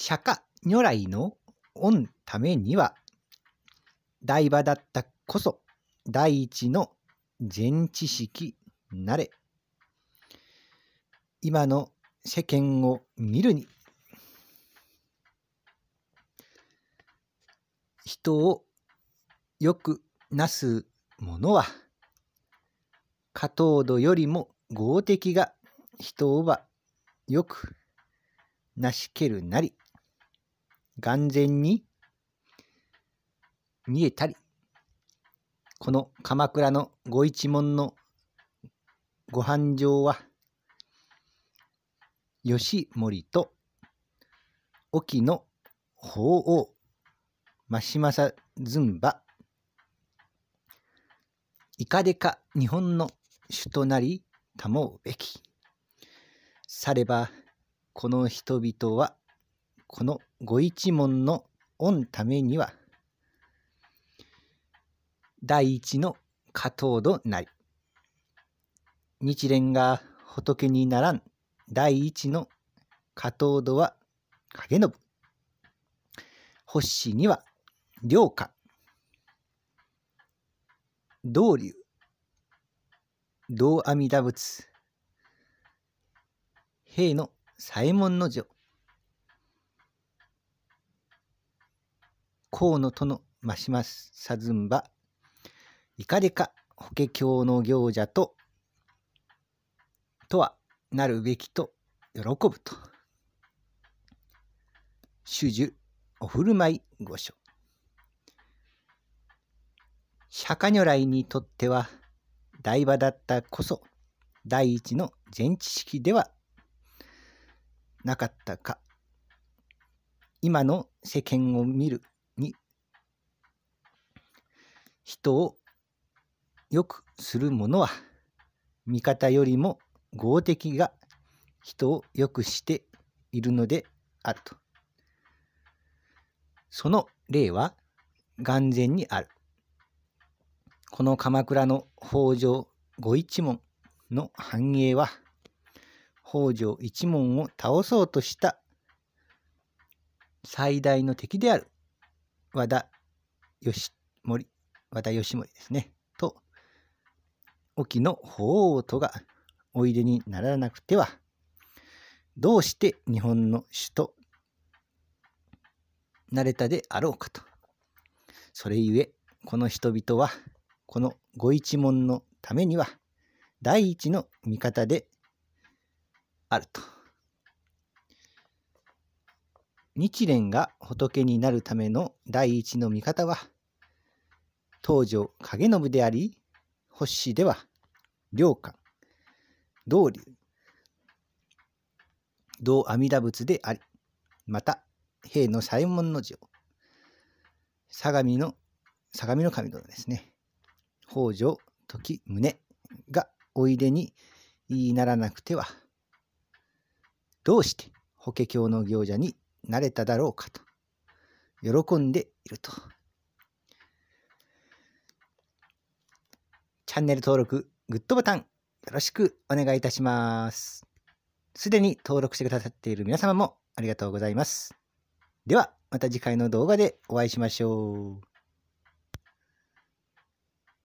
釈迦如来の御ためには、大場だったこそ、第一の全知識なれ。今の世間を見るに、人をよくなす者は、加藤土よりも豪敵が人をばよくなしけるなり、眼前に見えたり、この鎌倉のご一門のご繁盛は、義盛と沖の法王、増政ずんば、いかでか日本の主となり、保うべき。されば、この人々はこのご一門の御ためには、第一の加藤となり、日蓮が仏にならん第一の加藤戸は影信。星には良家。道流。道阿弥陀仏。兵の左衛門の女。河野とのましまさずんば、いかでか法華経の行者と、とはなるべきと喜ぶと。主樹お振る舞い御所。釈迦如来にとっては、台場だったこそ、第一の全知識ではなかったか。今の世間を見る人を良くする者は味方よりも合敵が人を良くしているのであると。その例は眼前にある。この鎌倉の北条御一門の繁栄は北条一門を倒そうとした最大の敵である和田義盛和田義盛ですね、と、沖の法王とがおいでにならなくては、どうして日本の首都、慣れたであろうかと。それゆえ、この人々は、このご一門のためには、第一の味方であると。日蓮が仏になるための第一の味方は、東条景信であり、星では、良寛、道流、道阿弥陀仏であり、また、兵の左衛門の城、相模の、相模の神殿ですね、北条時宗がおいでに言いならなくては、どうして法華経の行者になれただろうかと、喜んでいると。ャンネル登録、グッドボタン、よろしくお願いいたします。すでに登録してくださっている皆様もありがとうございます。では、また次回の動画でお会いしましょう。